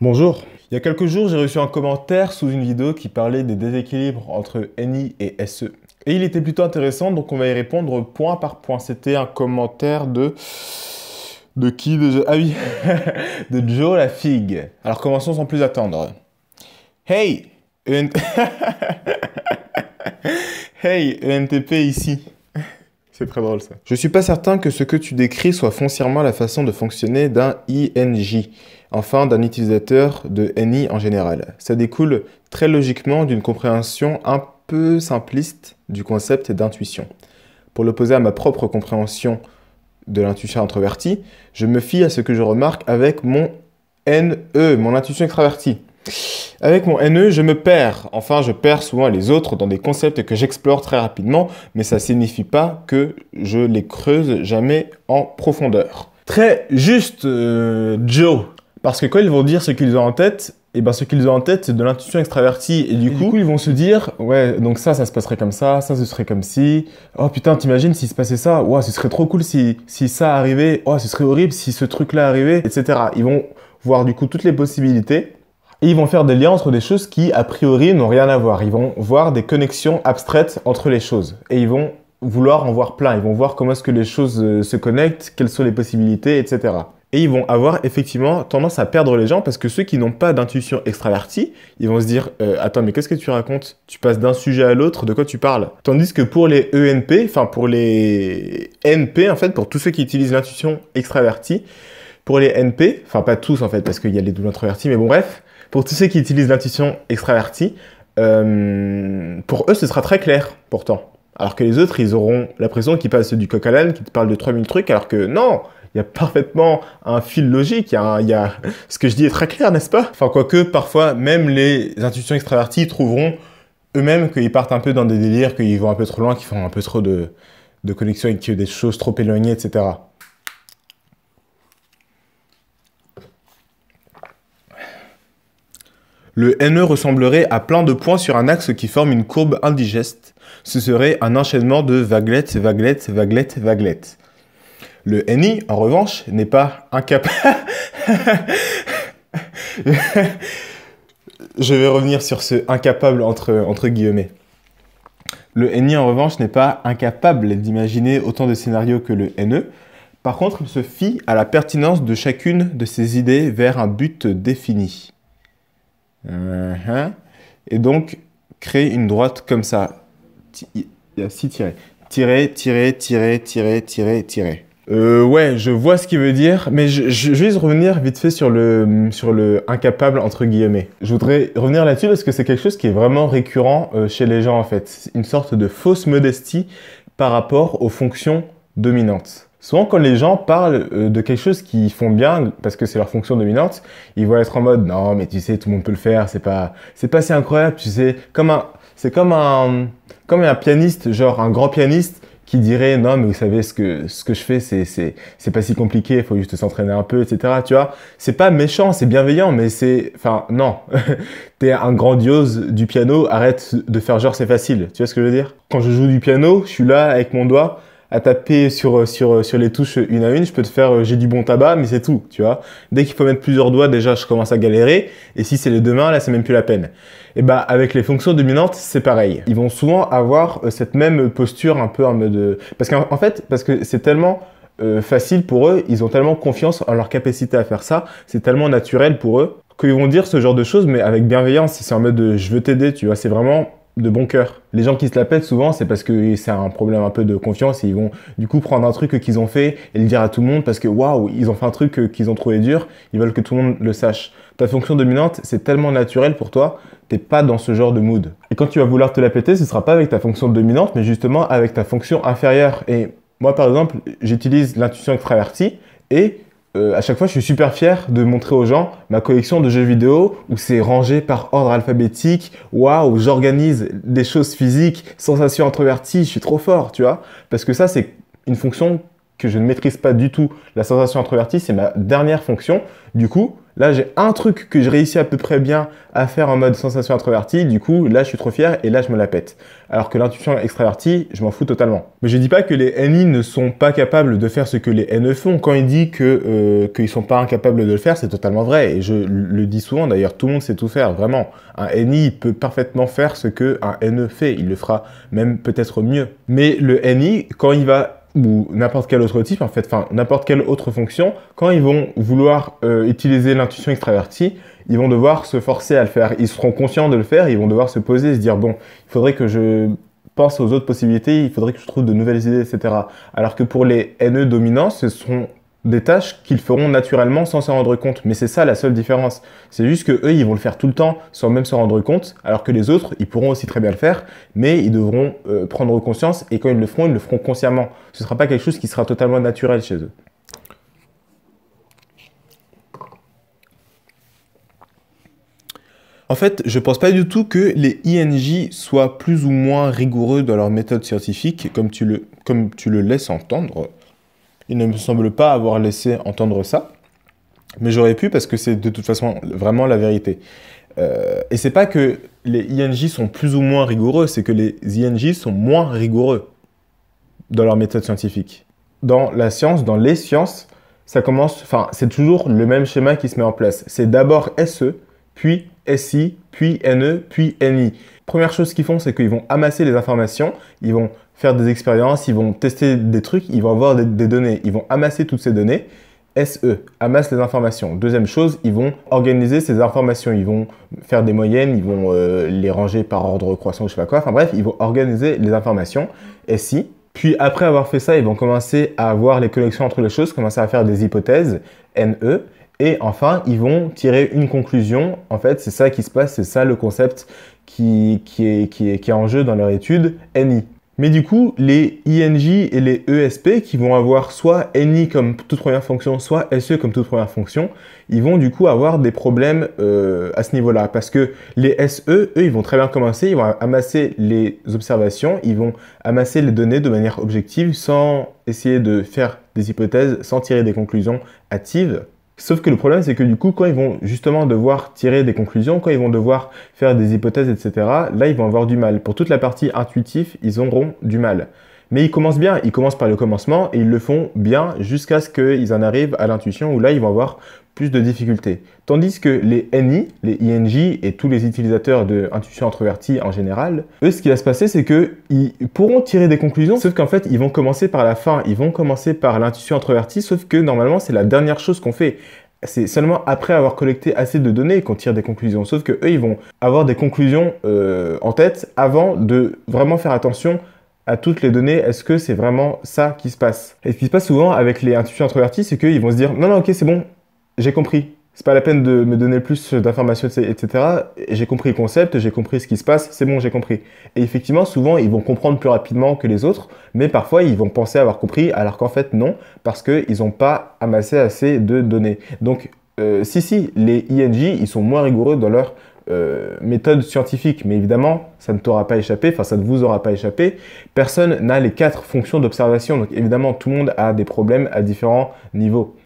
Bonjour. Il y a quelques jours, j'ai reçu un commentaire sous une vidéo qui parlait des déséquilibres entre NI et SE. Et il était plutôt intéressant, donc on va y répondre point par point. C'était un commentaire de... De qui de... Ah oui De Joe la figue. Alors commençons sans plus attendre. Hey e Hey ENTP ici. C'est très drôle ça. Je suis pas certain que ce que tu décris soit foncièrement la façon de fonctionner d'un INJ, enfin d'un utilisateur de NI en général. Ça découle très logiquement d'une compréhension un peu simpliste du concept d'intuition. Pour l'opposer à ma propre compréhension de l'intuition introvertie, je me fie à ce que je remarque avec mon NE, mon intuition extravertie. Avec mon NE, je me perds. Enfin, je perds souvent les autres dans des concepts que j'explore très rapidement, mais ça signifie pas que je les creuse jamais en profondeur. Très juste, euh, Joe. Parce que quand ils vont dire ce qu'ils ont en tête, et eh ben ce qu'ils ont en tête, c'est de l'intuition extravertie. Et, du, coup, ils vont se dire, ouais, donc ça, ça se passerait comme ça, ça, ce serait comme si. Oh putain, t'imagines s'il se passait ça Ouah, ce serait trop cool si, si ça arrivait. Oh, ce serait horrible si ce truc-là arrivait, etc. Ils vont voir du coup toutes les possibilités et ils vont faire des liens entre des choses qui, a priori, n'ont rien à voir. Ils vont voir des connexions abstraites entre les choses. Et ils vont vouloir en voir plein. Ils vont voir comment est-ce que les choses euh, se connectent, quelles sont les possibilités, etc. Et ils vont avoir effectivement tendance à perdre les gens parce que ceux qui n'ont pas d'intuition extravertie, ils vont se dire euh, Attends, mais qu'est-ce que tu racontes Tu passes d'un sujet à l'autre, de quoi tu parles Tandis que pour les ENP, enfin pour les NP en fait, pour tous ceux qui utilisent l'intuition extravertie, pour les NP, enfin pas tous en fait, parce qu'il y a les doubles introvertis, mais bon bref, pour tous ceux qui utilisent l'intuition extravertie, euh, pour eux, ce sera très clair, pourtant. Alors que les autres, ils auront l'impression qu'ils passent du coq à l'âne, qu'ils te parlent de 3000 trucs, alors que non, il y a parfaitement un fil logique, il y a, ce que je dis est très clair, n'est-ce pas Enfin, quoique, parfois, même les intuitions extraverties trouveront eux-mêmes qu'ils partent un peu dans des délires, qu'ils vont un peu trop loin, qu'ils font un peu trop de, de connexion avec des choses trop éloignées, etc. Le NE ressemblerait à plein de points sur un axe qui forme une courbe indigeste. Ce serait un enchaînement de vaguelettes, vaguelettes, vaguelettes, vaguelettes. Le NI, en revanche, n'est pas incapable... Je vais revenir sur ce incapable entre, entre guillemets. Le NI, en revanche, n'est pas incapable d'imaginer autant de scénarios que le NE. Par contre, il se fie à la pertinence de chacune de ses idées vers un but défini. Uh-huh. Et donc, créer une droite comme ça. a tirer. Tirer, tirer, tirer, tirer, tirer, tirer. Euh, ouais, je vois ce qu'il veut dire, mais je, vais juste revenir vite fait sur le, sur le incapable entre guillemets. Je voudrais revenir là-dessus parce que c'est quelque chose qui est vraiment récurrent euh, chez les gens en fait. Une sorte de fausse modestie par rapport aux fonctions dominantes. Souvent, quand les gens parlent euh, de quelque chose qu'ils font bien, parce que c'est leur fonction dominante, ils vont être en mode non, mais tu sais, tout le monde peut le faire, c'est pas, c'est pas si incroyable, tu sais, comme c'est comme un, comme un pianiste, genre un grand pianiste qui dirait non, mais vous savez ce que, ce que je fais, c'est, c'est, c'est pas si compliqué, il faut juste s'entraîner un peu, etc. Tu vois, c'est pas méchant, c'est bienveillant, mais c'est, enfin, non, t'es un grandiose du piano, arrête de faire genre c'est facile, tu vois ce que je veux dire Quand je joue du piano, je suis là avec mon doigt à taper sur, sur, sur les touches une à une. Je peux te faire euh, j'ai du bon tabac, mais c'est tout, tu vois. Dès qu'il faut mettre plusieurs doigts, déjà, je commence à galérer. Et si c'est les deux mains, là, c'est même plus la peine. Et bah, avec les fonctions dominantes, c'est pareil. Ils vont souvent avoir euh, cette même posture un peu en mode. Euh, parce qu'en fait, parce que c'est tellement. facile pour eux, ils ont tellement confiance en leur capacité à faire ça, c'est tellement naturel pour eux qu'ils vont dire ce genre de choses, mais avec bienveillance. C'est en mode je veux t'aider, tu vois. C'est vraiment de bon cœur. Les gens qui se la pètent souvent, c'est parce que c'est un problème un peu de confiance ils vont du coup prendre un truc qu'ils ont fait et le dire à tout le monde parce que waouh, ils ont fait un truc qu'ils ont trouvé dur, ils veulent que tout le monde le sache. Ta fonction dominante, c'est tellement naturel pour toi, t'es pas dans ce genre de mood. Et quand tu vas vouloir te la péter, ce sera pas avec ta fonction dominante, mais justement avec ta fonction inférieure. Et moi, par exemple, j'utilise l'intuition extravertie et euh, à chaque fois, je suis super fier de montrer aux gens ma collection de jeux vidéo où c'est rangé par ordre alphabétique. Waouh, j'organise des choses physiques, sensations introverties, je suis trop fort, tu vois. Parce que ça, c'est une fonction que je ne maîtrise pas du tout. La sensation introvertie, c'est ma dernière fonction. Du coup, Là, j'ai un truc que je réussis à peu près bien à faire en mode sensation introvertie. Du coup, là, je suis trop fier et là, je me la pète. Alors que l'intuition extravertie, je m'en fous totalement. Mais je dis pas que les NI ne sont pas capables de faire ce que les NE font. Quand il dit que euh, qu'ils sont pas incapables de le faire, c'est totalement vrai. Et je le dis souvent. D'ailleurs, tout le monde sait tout faire. Vraiment, un NI peut parfaitement faire ce que un NE fait. Il le fera même peut-être mieux. Mais le NI, quand il va ou n'importe quel autre type, en fait, enfin, n'importe quelle autre fonction, quand ils vont vouloir euh, utiliser l'intuition extravertie, ils vont devoir se forcer à le faire. Ils seront conscients de le faire, ils vont devoir se poser et se dire, bon, il faudrait que je pense aux autres possibilités, il faudrait que je trouve de nouvelles idées, etc. Alors que pour les NE dominants, ce sont des tâches qu'ils feront naturellement sans s'en rendre compte. Mais c'est ça la seule différence. C'est juste que eux, ils vont le faire tout le temps sans même s'en rendre compte, alors que les autres, ils pourront aussi très bien le faire, mais ils devront euh, prendre conscience et quand ils le feront, ils le feront consciemment. Ce ne sera pas quelque chose qui sera totalement naturel chez eux. En fait, je pense pas du tout que les INJ soient plus ou moins rigoureux dans leur méthode scientifique, comme tu le, comme tu le laisses entendre. Il ne me semble pas avoir laissé entendre ça, mais j'aurais pu parce que c'est de toute façon vraiment la vérité. Euh, et c'est pas que les INJ sont plus ou moins rigoureux, c'est que les INJ sont moins rigoureux dans leur méthode scientifique. Dans la science, dans les sciences, ça commence, enfin, c'est toujours le même schéma qui se met en place. C'est d'abord SE, puis SI, puis NE, puis NI. Première chose qu'ils font, c'est qu'ils vont amasser les informations, ils vont faire des expériences, ils vont tester des trucs, ils vont avoir des, données, ils vont amasser toutes ces données. SE, amasse les informations. Deuxième chose, ils vont organiser ces informations, ils vont faire des moyennes, ils vont euh, les ranger par ordre croissant, je sais pas quoi. Enfin bref, ils vont organiser les informations. SI. Puis après avoir fait ça, ils vont commencer à avoir les connexions entre les choses, commencer à faire des hypothèses. NE. Et enfin, ils vont tirer une conclusion. En fait, c'est ça qui se passe, c'est ça le concept qui, qui, est, qui, est, qui est en jeu dans leur étude. NI, mais du coup, les ING et les ESP qui vont avoir soit NI comme toute première fonction, soit SE comme toute première fonction, ils vont du coup avoir des problèmes euh, à ce niveau-là. Parce que les SE, eux, ils vont très bien commencer, ils vont amasser les observations, ils vont amasser les données de manière objective sans essayer de faire des hypothèses, sans tirer des conclusions hâtives. Sauf que le problème, c'est que du coup, quand ils vont justement devoir tirer des conclusions, quand ils vont devoir faire des hypothèses, etc., là, ils vont avoir du mal. Pour toute la partie intuitive, ils auront du mal. Mais ils commencent bien, ils commencent par le commencement et ils le font bien jusqu'à ce qu'ils en arrivent à l'intuition où là ils vont avoir plus de difficultés. Tandis que les NI, les INJ et tous les utilisateurs de intuition introvertie en général, eux, ce qui va se passer, c'est que ils pourront tirer des conclusions, sauf qu'en fait, ils vont commencer par la fin, ils vont commencer par l'intuition introvertie, sauf que normalement, c'est la dernière chose qu'on fait. C'est seulement après avoir collecté assez de données qu'on tire des conclusions. Sauf que eux, ils vont avoir des conclusions euh, en tête avant de vraiment faire attention à toutes les données, est-ce que c'est vraiment ça qui se passe Et ce qui se passe souvent avec les intuitions introvertis, c'est qu'ils vont se dire non, non, ok, c'est bon, j'ai compris. C'est pas la peine de me donner plus d'informations, etc. J'ai compris le concept, j'ai compris ce qui se passe, c'est bon, j'ai compris. Et effectivement, souvent, ils vont comprendre plus rapidement que les autres, mais parfois, ils vont penser avoir compris, alors qu'en fait, non, parce qu'ils n'ont pas amassé assez de données. Donc, euh, si, si, les ING, ils sont moins rigoureux dans leur euh, méthode scientifique, mais évidemment, ça ne t'aura pas échappé, enfin ça ne vous aura pas échappé. Personne n'a les quatre fonctions d'observation, donc évidemment tout le monde a des problèmes à différents niveaux.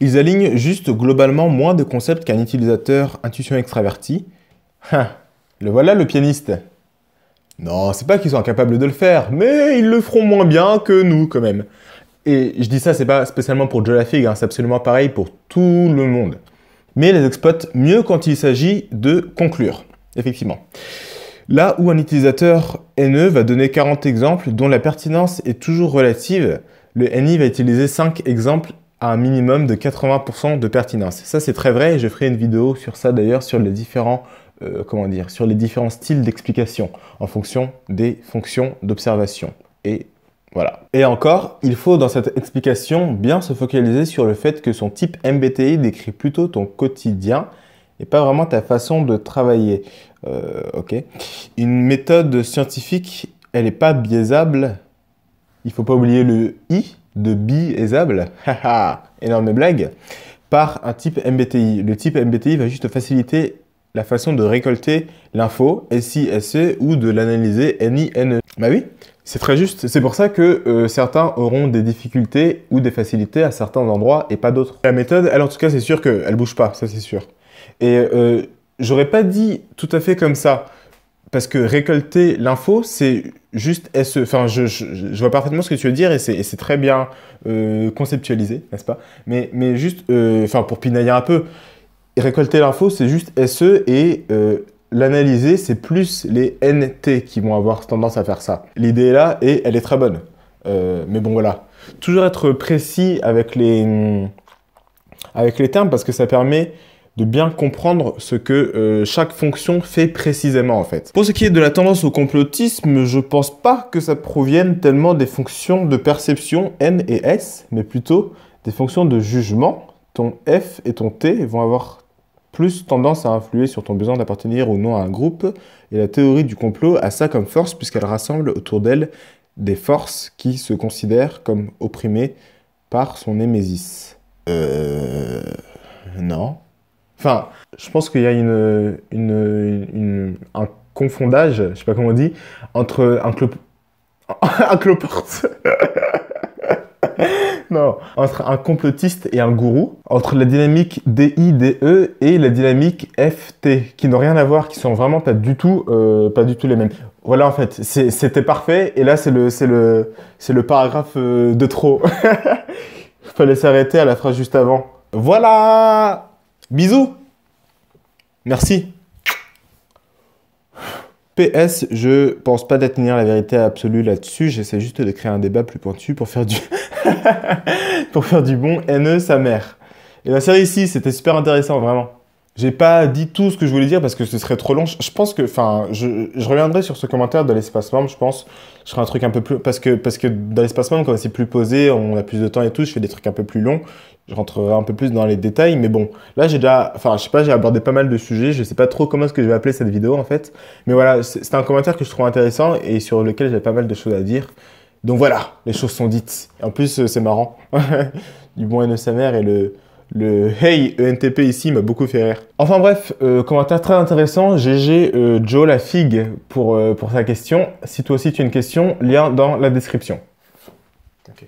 Ils alignent juste globalement moins de concepts qu'un utilisateur intuition extraverti. Hein, le voilà le pianiste. Non, c'est pas qu'ils sont incapables de le faire, mais ils le feront moins bien que nous quand même. Et je dis ça, c'est pas spécialement pour Joe Lafig, hein, c'est absolument pareil pour tout le monde. Mais les exploite mieux quand il s'agit de conclure, effectivement. Là où un utilisateur NE va donner 40 exemples dont la pertinence est toujours relative, le NI va utiliser 5 exemples à un minimum de 80% de pertinence. Ça c'est très vrai et je ferai une vidéo sur ça d'ailleurs sur les différents euh, comment dire sur les différents styles d'explication en fonction des fonctions d'observation et et encore, il faut dans cette explication bien se focaliser sur le fait que son type MBTI décrit plutôt ton quotidien et pas vraiment ta façon de travailler. Euh, ok. Une méthode scientifique, elle n'est pas biaisable. Il faut pas oublier le i de biaisable. Haha, énorme blague. Par un type MBTI. Le type MBTI va juste faciliter la façon de récolter l'info SISE ou de l'analyser NINE. Bah oui, c'est très juste. C'est pour ça que euh, certains auront des difficultés ou des facilités à certains endroits et pas d'autres. La méthode, alors en tout cas, c'est sûr qu'elle bouge pas, ça c'est sûr. Et euh, j'aurais pas dit tout à fait comme ça. Parce que récolter l'info, c'est juste SE. Enfin, je, je, vois parfaitement ce que tu veux dire et c'est très bien euh, conceptualisé, n'est-ce pas mais, mais juste, enfin, pour pinailler un peu, récolter l'info, c'est juste SE et l'analyser, c'est plus les NT qui vont avoir tendance à faire ça. L'idée est là et elle est très bonne. Euh, mais bon, voilà. Toujours être précis avec les, hmm, avec les termes parce que ça permet de bien comprendre ce que euh, chaque fonction fait précisément en fait. Pour ce qui est de la tendance au complotisme, je pense pas que ça provienne tellement des fonctions de perception N et S, mais plutôt des fonctions de jugement. Ton F et ton T vont avoir plus tendance à influer sur ton besoin d'appartenir ou non à un groupe, et la théorie du complot a ça comme force puisqu'elle rassemble autour d'elle des forces qui se considèrent comme opprimées par son némésis. Euh... Non. Enfin, je pense qu'il y a une, un confondage, je sais pas comment on dit, entre un un cloporte non, entre un complotiste et un gourou, entre la dynamique DIDE et la dynamique FT, qui n'ont rien à voir, qui sont vraiment pas du tout, euh, pas du tout les mêmes. Voilà, en fait, c'était parfait, et là, c'est le, c'est le, c'est le paragraphe euh, de trop. Fallait s'arrêter à la phrase juste avant. Voilà! Bisous! Merci. PS, je pense pas détenir la vérité absolue là-dessus, j'essaie juste de créer un débat plus pointu pour faire du... pour faire du bon NE sa mère. Et la série ici, c'était super intéressant, vraiment. J'ai pas dit tout ce que je voulais dire parce que ce serait trop long. Je pense que, enfin, je, reviendrai sur ce commentaire de l'espace membre, je pense. Je ferai un truc un peu plus. Parce que, parce que dans l'espace membre, quand c'est plus posé, on a plus de temps et tout, je fais des trucs un peu plus longs. Je rentrerai un peu plus dans les détails, mais bon. Là, j'ai déjà. Enfin, je sais pas, j'ai abordé pas mal de sujets. Je sais pas trop comment est-ce que je vais appeler cette vidéo, en fait. Mais voilà, c'est un commentaire que je trouve intéressant et sur lequel j'ai pas mal de choses à dire. Donc voilà, les choses sont dites. En plus, euh, c'est marrant. du bon de sa mère et le, le Hey ENTP ici m'a beaucoup fait rire. Enfin bref, euh, commentaire très intéressant. GG euh, Joe la figue pour, pour sa question. Si toi aussi tu as une question, lien dans la description. ok